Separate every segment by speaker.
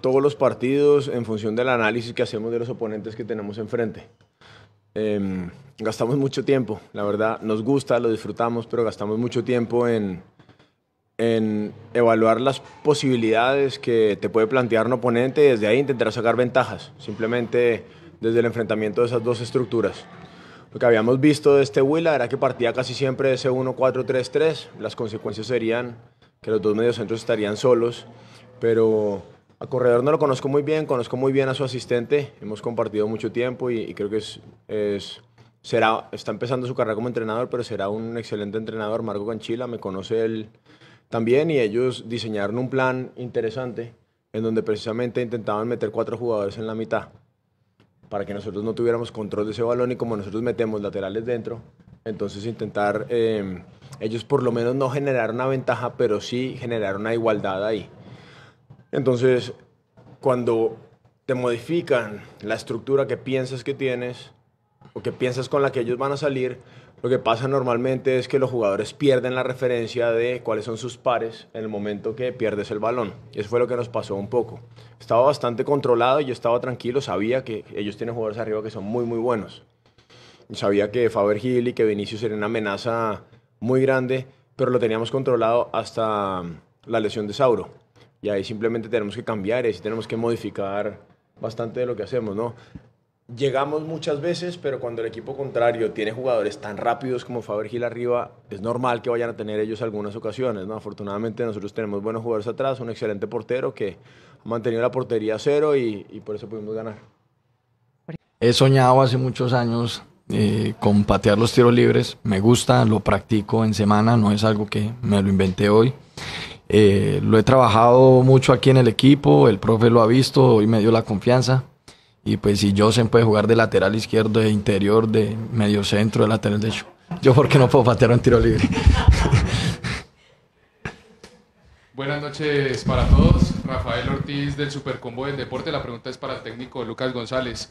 Speaker 1: todos los partidos en función del análisis que hacemos de los oponentes que tenemos enfrente. Em, gastamos mucho tiempo, la verdad, nos gusta, lo disfrutamos, pero gastamos mucho tiempo en, en evaluar las posibilidades que te puede plantear un oponente y desde ahí intentar sacar ventajas, simplemente desde el enfrentamiento de esas dos estructuras. Lo que habíamos visto de este Huila era que partía casi siempre ese 1-4-3-3, las consecuencias serían que los dos mediocentros estarían solos pero a Corredor no lo conozco muy bien, conozco muy bien a su asistente, hemos compartido mucho tiempo y, creo que será, está empezando su carrera como entrenador, pero será un excelente entrenador. Marco Canchila me conoce él también y ellos diseñaron un plan interesante en donde precisamente intentaban meter cuatro jugadores en la mitad para que nosotros no tuviéramos control de ese balón y como nosotros metemos laterales dentro, entonces intentar eh, ellos por lo menos no generar una ventaja, pero sí generar una igualdad ahí. Entonces, cuando te modifican la estructura que piensas que tienes o que piensas con la que ellos van a salir, lo que pasa normalmente es que los jugadores pierden la referencia de cuáles son sus pares en el momento que pierdes el balón. Eso fue lo que nos pasó un poco. Estaba bastante controlado, y yo estaba tranquilo, sabía que ellos tienen jugadores arriba que son muy, muy buenos. Sabía que Faber gil y que Vinicius eran una amenaza muy grande, pero lo teníamos controlado hasta la lesión de Sauro y ahí simplemente tenemos que cambiar y tenemos que modificar bastante de lo que hacemos, ¿no? Llegamos muchas veces, pero cuando el equipo contrario tiene jugadores tan rápidos como Faber Gil arriba, es normal que vayan a tener ellos algunas ocasiones, ¿no? Afortunadamente nosotros tenemos buenos jugadores atrás, un excelente portero que ha mantenido la portería a cero y, por eso pudimos ganar.
Speaker 2: He soñado hace muchos años eh, con patear los tiros libres, me gusta, lo practico en semana, no es algo que me lo inventé hoy eh, lo he trabajado mucho aquí en el equipo, el profe lo ha visto, hoy me dio la confianza. Y pues si Josen puede jugar de lateral izquierdo, de interior, de medio centro, de lateral derecho. Yo porque no puedo patear un tiro libre. Buenas noches para todos. Rafael Ortiz del Supercombo del Deporte. La pregunta es para el técnico Lucas González.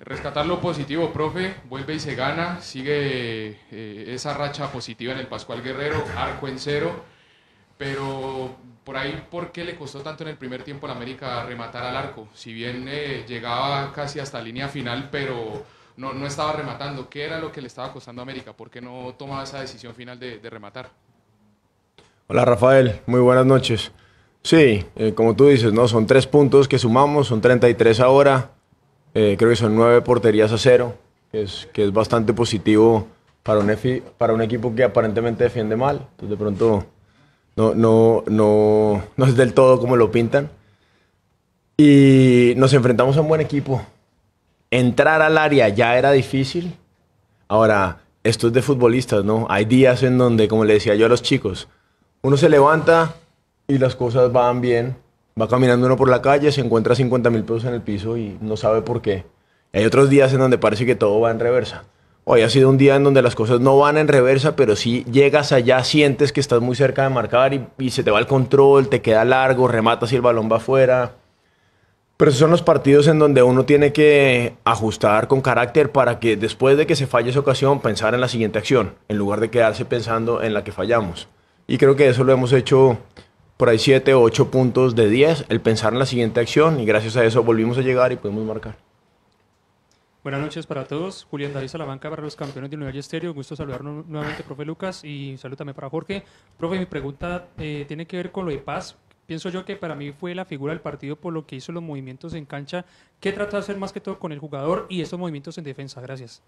Speaker 2: Rescatar lo positivo, profe. Vuelve y se gana. Sigue eh, esa racha positiva en el Pascual Guerrero. Arco en cero pero por ahí, ¿por qué le costó tanto en el primer tiempo la América rematar al arco? Si bien eh, llegaba casi hasta línea final, pero no, estaba rematando. ¿Qué era lo que le estaba costando a América? ¿Por qué no tomaba esa decisión final de, de rematar?
Speaker 1: Hola Rafael, muy buenas noches. Sí, eh, como tú dices, ¿no? son tres puntos que sumamos, son 33 ahora, eh, creo que son nueve porterías a cero, que es, que es bastante positivo para un, para un equipo que aparentemente defiende mal. Entonces de pronto no, no, no, no es del todo como lo pintan. Y nos enfrentamos a un buen equipo. Entrar al área ya era difícil. Ahora, esto es de futbolistas, ¿no? Hay días en donde, como le decía yo a los chicos, uno se levanta y las cosas van bien. Va caminando uno por la calle, se encuentra 50 mil pesos en el piso y no sabe por qué. Hay otros días en donde parece que todo va en reversa. Hoy ha sido un día en donde las cosas no van en reversa, pero si llegas allá, sientes que estás muy cerca de marcar y, y, se te va el control, te queda largo, rematas y el balón va afuera. Pero esos son los partidos en donde uno tiene que ajustar con carácter para que después de que se falle esa ocasión, pensar en la siguiente acción, en lugar de quedarse pensando en la que fallamos. Y creo que eso lo hemos hecho por ahí 7 o 8 puntos de 10, el pensar en la siguiente acción y gracias a eso volvimos a llegar y pudimos marcar.
Speaker 2: Buenas noches para todos. Julián Darío banca para los campeones de nueva Estéreo. Gusto saludarnos nuevamente, profe Lucas, y saludo también para Jorge. Profe, mi pregunta eh, tiene que ver con lo de paz. Pienso yo que para mí fue la figura del partido por lo que hizo los movimientos en cancha. ¿Qué trató de hacer más que todo con el jugador y esos movimientos en defensa? Gracias.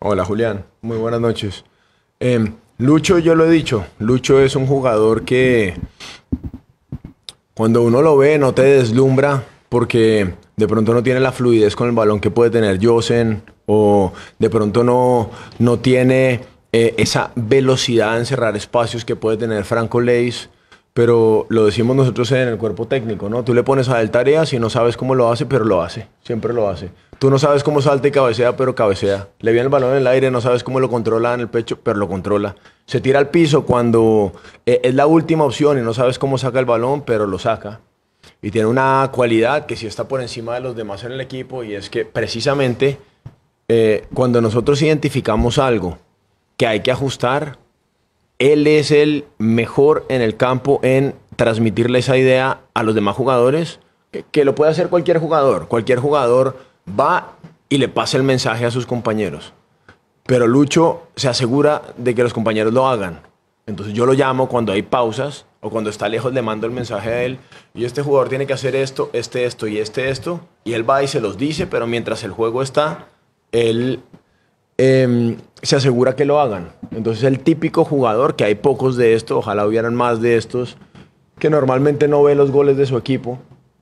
Speaker 1: Hola, Julián. Muy buenas noches. Em, Lucho, yo lo he dicho, Lucho es un jugador que cuando uno lo ve no te deslumbra porque de pronto no tiene la fluidez con el balón que puede tener Josen, o de pronto no, no tiene eh, esa velocidad en cerrar espacios que puede tener Franco Leis. Pero lo decimos nosotros en el cuerpo técnico, ¿no? Tú le pones a él tareas y no sabes cómo lo hace, pero lo hace. Siempre lo hace. Tú no sabes cómo salta y cabecea, pero cabecea. Le viene el balón en el aire, no sabes cómo lo controla en el pecho, pero lo controla. Se tira al piso cuando eh, es la última opción y no sabes cómo saca el balón, pero lo saca y tiene una cualidad que sí está por encima de los demás en el equipo y es que precisamente eh, cuando nosotros identificamos algo que hay que ajustar, él es el mejor en el campo en transmitirle esa idea a los demás jugadores, que, que lo puede hacer cualquier jugador. Cualquier jugador va y le pasa el mensaje a sus compañeros. Pero Lucho se asegura de que los compañeros lo hagan. Entonces yo lo llamo cuando hay pausas o cuando está lejos le mando el mensaje a él y este jugador tiene que hacer esto, este esto y este esto y él va y se los dice, pero mientras el juego está, él em, se asegura que lo hagan. Entonces el típico jugador, que hay pocos de esto, ojalá hubieran más de estos, que normalmente no ve los goles de su equipo,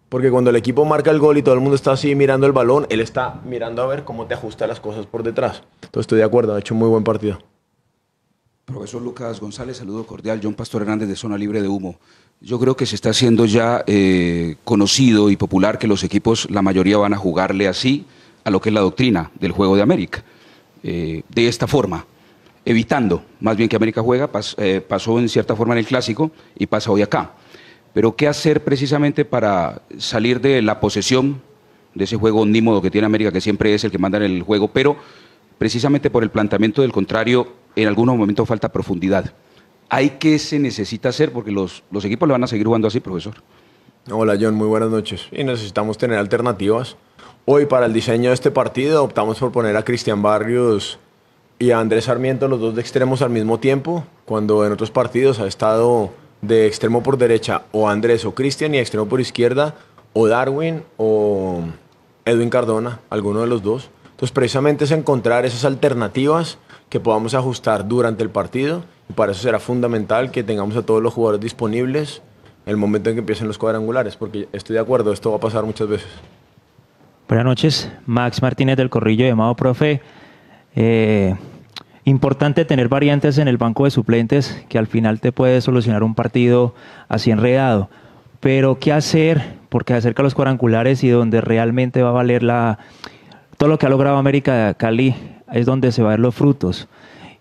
Speaker 1: porque cuando el equipo marca el gol y todo el mundo está así mirando el balón, él está mirando a ver cómo te ajusta las cosas por detrás. Entonces estoy de acuerdo, ha hecho un muy buen partido. Profesor Lucas González, saludo cordial. John Pastor Hernández de Zona Libre de Humo. Yo creo que se está haciendo ya eh,
Speaker 2: conocido y popular que los equipos, la mayoría van a jugarle así a lo que es la doctrina del juego de América, eh, de esta forma, evitando más bien que América juega,
Speaker 1: eh, pasó en cierta forma en el clásico y pasa hoy acá. Pero ¿qué hacer precisamente para salir de la posesión de ese juego onímodo que tiene América, que siempre es el que manda en el juego, pero precisamente por el planteamiento del contrario en algunos momentos falta profundidad. ¿Hay qué se necesita hacer? Porque los, los equipos le van a seguir jugando así, profesor. Hola John, muy buenas noches. Y necesitamos tener alternativas. Hoy para el diseño de este partido optamos por poner a Cristian Barrios y a Andrés Sarmiento los dos de extremos al mismo tiempo, cuando en otros partidos ha estado de extremo por derecha o Andrés o Cristian y extremo por izquierda o Darwin o Edwin Cardona, alguno de los dos. Entonces precisamente es encontrar esas alternativas que podamos ajustar durante el partido y para eso será fundamental que tengamos a todos los jugadores disponibles el momento en que empiecen los cuadrangulares, porque estoy de acuerdo, esto va a pasar muchas veces. Buenas noches, Max Martínez del Corrillo, llamado
Speaker 2: profe. Eh, importante tener variantes en el banco de suplentes
Speaker 1: que al final te puede solucionar un partido así enredado. Pero ¿qué hacer? Porque acerca los cuadrangulares y donde realmente va a valer la, todo lo que ha logrado América Cali es donde se van los frutos.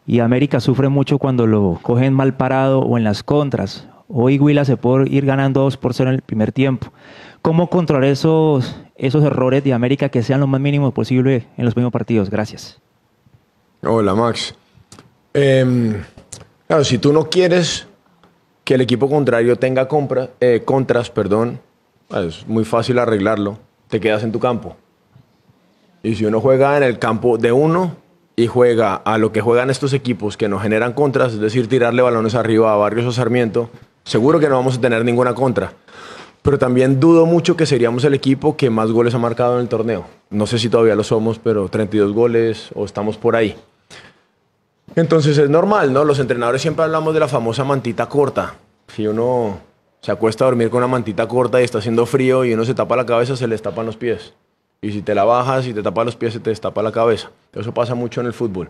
Speaker 1: Y América sufre mucho cuando lo cogen mal parado o en las contras. Hoy Huila se puede ir ganando 2 por 0 en el primer tiempo. ¿Cómo controlar esos, esos errores de América que sean lo más mínimos posible en los primeros partidos? Gracias. Hola, Max. Em, claro, si tú no quieres que el equipo contrario tenga compra, eh, contras, perdón, pues, es muy fácil arreglarlo. Te quedas en tu campo. Y si uno juega en el campo de uno, y juega a lo que juegan estos equipos que nos generan contras, es decir, tirarle balones arriba a Barrios o Sarmiento, seguro que no vamos a tener ninguna contra. Pero también dudo mucho que seríamos el equipo que más goles ha marcado en el torneo. No sé si todavía lo somos, pero 32 goles o estamos por ahí. Entonces es normal, ¿no? Los entrenadores siempre hablamos de la famosa mantita corta. Si uno se acuesta a dormir con una mantita corta y está haciendo frío y uno se tapa la cabeza, se le tapan los pies. Y si te la bajas y si te tapa los pies, se te destapa la cabeza. Eso pasa mucho en el fútbol.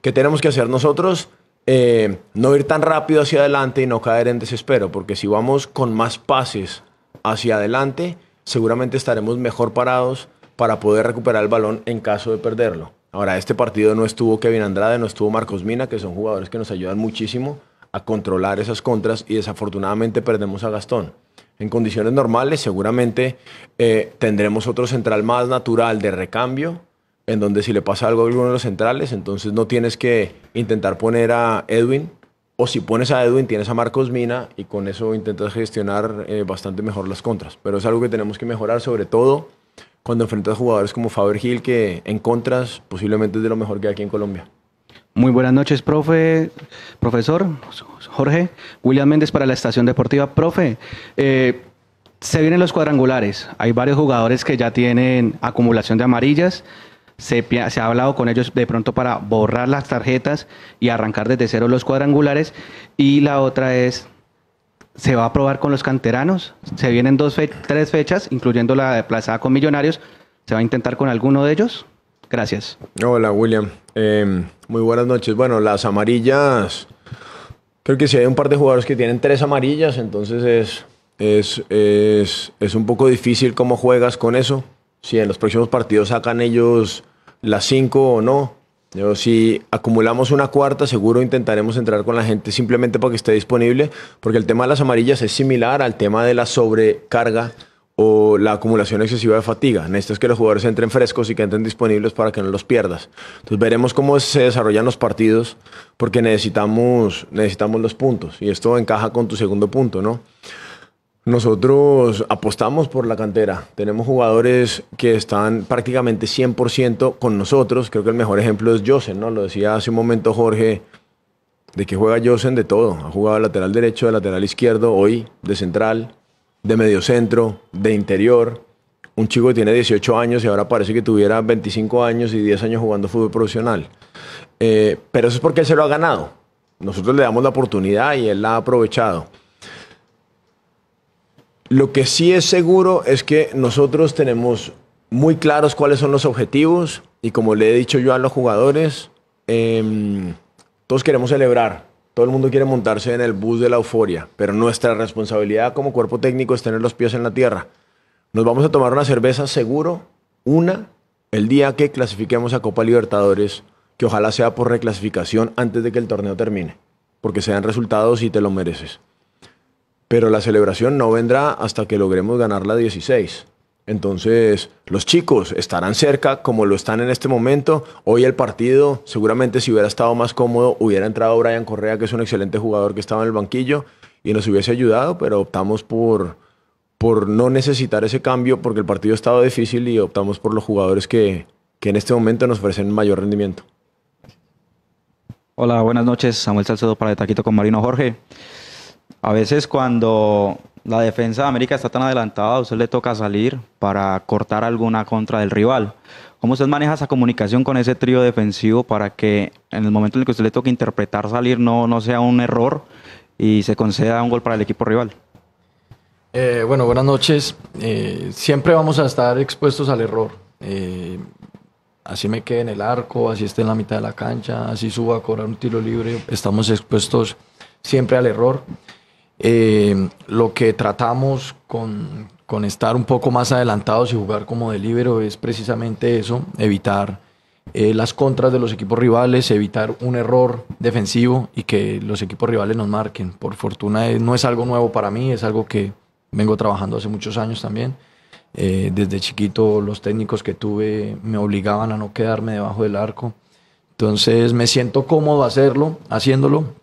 Speaker 1: ¿Qué tenemos que hacer nosotros? Eh, no ir tan rápido hacia adelante y no caer en desespero, porque si vamos con más pases hacia adelante, seguramente estaremos mejor parados para poder recuperar el balón en caso de perderlo. Ahora, este partido no estuvo Kevin Andrade, no estuvo Marcos Mina, que son jugadores que nos ayudan muchísimo a controlar esas contras y desafortunadamente perdemos a Gastón. En condiciones normales seguramente eh, tendremos otro central más natural de recambio, en donde si le pasa algo a alguno de los centrales, entonces no tienes que intentar poner a Edwin, o si pones a Edwin tienes a Marcos Mina y con eso intentas gestionar eh, bastante mejor las contras. Pero es algo que tenemos que mejorar, sobre todo cuando enfrentas jugadores como Faber Gil, que en contras posiblemente es de lo mejor que hay aquí en Colombia.
Speaker 2: Muy buenas noches, profe, profesor Jorge. William Méndez para la Estación Deportiva. Profe, eh, se vienen los cuadrangulares. Hay varios jugadores que ya tienen acumulación de amarillas. Se, se, ha hablado con ellos de pronto para borrar las tarjetas y arrancar desde cero los cuadrangulares. Y la otra es, se va a probar con los canteranos. Se vienen dos tres
Speaker 1: fechas, incluyendo la de con Millonarios. ¿Se va a intentar con alguno de ellos? Gracias. Hola, William. Em, muy buenas noches. Bueno, las amarillas, creo que si hay un par de jugadores que tienen tres amarillas, entonces es, es, un poco difícil cómo juegas con eso. Si en los próximos partidos sacan ellos las cinco o no. Yo, si acumulamos una cuarta, seguro intentaremos entrar con la gente simplemente para que esté disponible, porque el tema de las amarillas es similar al tema de la sobrecarga o la acumulación excesiva de fatiga. Necesitas que los jugadores entren frescos y que entren disponibles para que no los pierdas. Entonces veremos cómo se desarrollan los partidos porque necesitamos, necesitamos los puntos y esto encaja con tu segundo punto, ¿no? Nosotros apostamos por la cantera. Tenemos jugadores que están prácticamente 100% con nosotros. Creo que el mejor ejemplo es Josen, ¿no? Lo decía hace un momento Jorge, de que juega Josen de todo. Ha jugado de lateral derecho, de lateral izquierdo, hoy de central, de centro, de interior. Un chico que tiene 18 años y ahora parece que tuviera 25 años y 10 años jugando fútbol profesional. Eh, pero eso es porque él se lo ha ganado. Nosotros le damos la oportunidad y él la ha aprovechado. Lo que sí es seguro es que nosotros tenemos muy claros cuáles son los objetivos y como le he dicho yo a los jugadores, em, todos queremos celebrar, todo el mundo quiere montarse en el bus de la euforia, pero nuestra responsabilidad como cuerpo técnico es tener los pies en la tierra. Nos vamos a tomar una cerveza seguro, una, el día que clasifiquemos a Copa Libertadores, que ojalá sea por reclasificación antes de que el torneo termine, porque sean resultados y te lo mereces. Pero la celebración no vendrá hasta que logremos ganar la 16. Entonces, los chicos estarán cerca como lo están en este momento. Hoy el partido, seguramente si hubiera estado más cómodo, hubiera entrado Brian Correa, que es un excelente jugador que estaba en el banquillo y nos hubiese ayudado, pero optamos por, por no necesitar ese cambio porque el partido estaba difícil y optamos por los jugadores que, que en este momento nos ofrecen mayor rendimiento. Hola, buenas noches. Samuel Salcedo para El Taquito con Marino Jorge. A veces cuando la defensa de América está tan adelantada, a usted le toca salir para cortar alguna contra del rival. ¿Cómo usted maneja esa comunicación con ese trío defensivo para que en el momento en el que usted le toque interpretar salir no, no sea un error
Speaker 2: y se conceda un gol para el equipo rival? Eh, bueno, buenas noches. Eh, siempre vamos a estar expuestos al error. Eh, así me quede en el arco, así esté en la mitad de la cancha, así suba a cobrar un tiro libre, estamos expuestos siempre al error. Eh, lo que tratamos con, estar un poco más adelantados y jugar como delíbero es precisamente eso, evitar eh, las contras de los equipos rivales, evitar un error defensivo y que los equipos rivales nos marquen. Por fortuna eh, no es algo nuevo para mí, es algo que vengo trabajando hace muchos años también. desde chiquito los técnicos que tuve me obligaban a no quedarme debajo del arco. Entonces me siento cómodo hacerlo, haciéndolo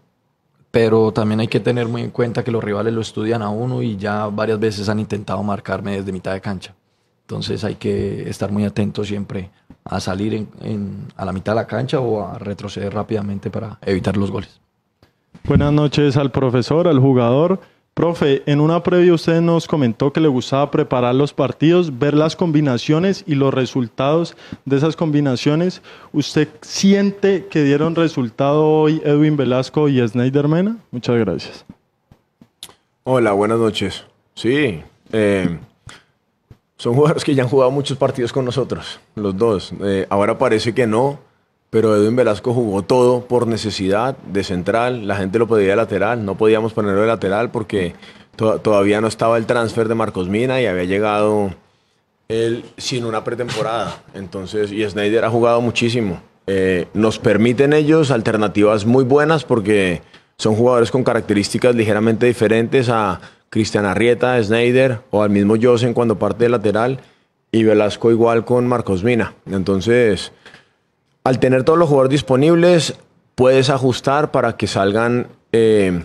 Speaker 2: pero también hay que tener muy en cuenta que los rivales lo estudian a uno y ya varias veces han intentado marcarme desde mitad de cancha. Entonces hay que estar muy atento siempre a salir a la mitad de la cancha o a retroceder rápidamente para evitar los goles.
Speaker 1: Buenas noches al profesor, al jugador. Profe, en una previa usted nos comentó que le gustaba preparar los partidos, ver las combinaciones y los resultados de esas combinaciones. ¿Usted siente que dieron resultado hoy Edwin Velasco y Snyder Mena? Muchas gracias. Hola, buenas noches. Sí, eh, son jugadores que ya han jugado muchos partidos con nosotros, los dos. Eh, ahora parece que no, pero Edwin Velasco jugó todo por necesidad de central, la gente lo podía de lateral, no podíamos ponerlo de lateral porque todavía no estaba el transfer de Marcos Mina y había llegado él sin una pretemporada. Entonces, y Snyder ha jugado muchísimo. Eh, nos permiten ellos alternativas muy buenas porque son jugadores con características ligeramente diferentes a Cristian Arrieta, Snyder o al mismo Josen cuando parte de lateral y Velasco igual con Marcos Mina. Entonces, al tener todos los jugadores disponibles, puedes ajustar para que salgan eh,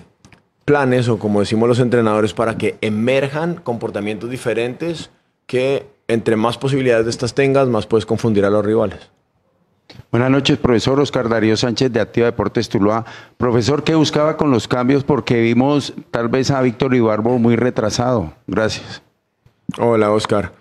Speaker 1: planes o como decimos los entrenadores, para que emerjan comportamientos diferentes que entre más posibilidades de estas tengas, más puedes confundir a los rivales. Buenas noches, profesor Oscar Darío Sánchez de Activa Deportes Tuluá. Profesor, ¿qué buscaba con los cambios? Porque vimos tal vez a Víctor Ibarbo muy retrasado. Gracias. Hola, Oscar.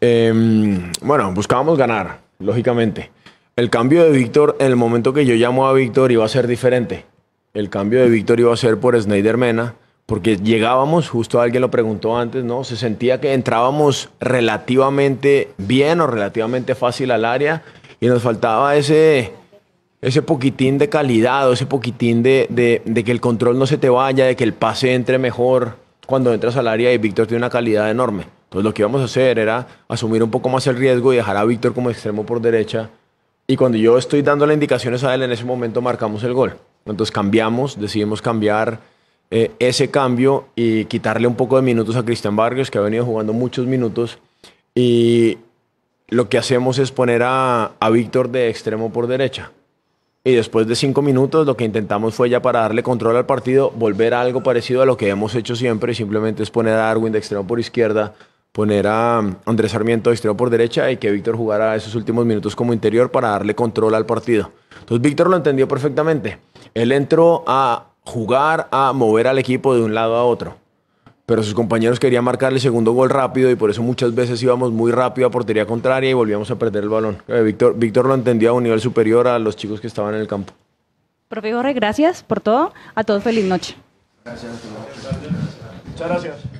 Speaker 1: Em, bueno, buscábamos ganar, lógicamente. El cambio de Víctor, en el momento que yo llamo a Víctor, iba a ser diferente. El cambio de Víctor iba a ser por Snyder Mena, porque llegábamos, justo alguien lo preguntó antes, ¿no? Se sentía que entrábamos relativamente bien o relativamente fácil al área y nos faltaba ese, ese poquitín de calidad o ese poquitín de, de, que el control no se te vaya, de que el pase entre mejor cuando entras al área y Víctor tiene una calidad enorme. Entonces lo que íbamos a hacer era asumir un poco más el riesgo y dejar a Víctor como extremo por derecha y cuando yo estoy dando las indicaciones a él, en ese momento marcamos el gol. Entonces cambiamos, decidimos cambiar eh, ese cambio y quitarle un poco de minutos a Cristian Barrios, que ha venido jugando muchos minutos. Y lo que hacemos es poner a, a Víctor de extremo por derecha. Y después de cinco minutos, lo que intentamos fue ya para darle control al partido, volver a algo parecido a lo que hemos hecho siempre. Simplemente es poner a Darwin de extremo por izquierda, poner a Andrés Sarmiento de extremo por derecha y que Víctor jugara esos últimos minutos como interior para darle control al partido. Entonces Víctor lo entendió perfectamente. Él entró a jugar, a mover al equipo de un lado a otro. Pero sus compañeros querían marcarle el segundo gol rápido y por eso muchas veces íbamos muy rápido a portería contraria y volvíamos a perder el balón. Eh, Víctor, Víctor lo entendió a un nivel superior a los chicos que estaban en el campo.
Speaker 2: Profe Jorge, gracias por todo. A todos feliz noche.
Speaker 1: Gracias. Muchas gracias.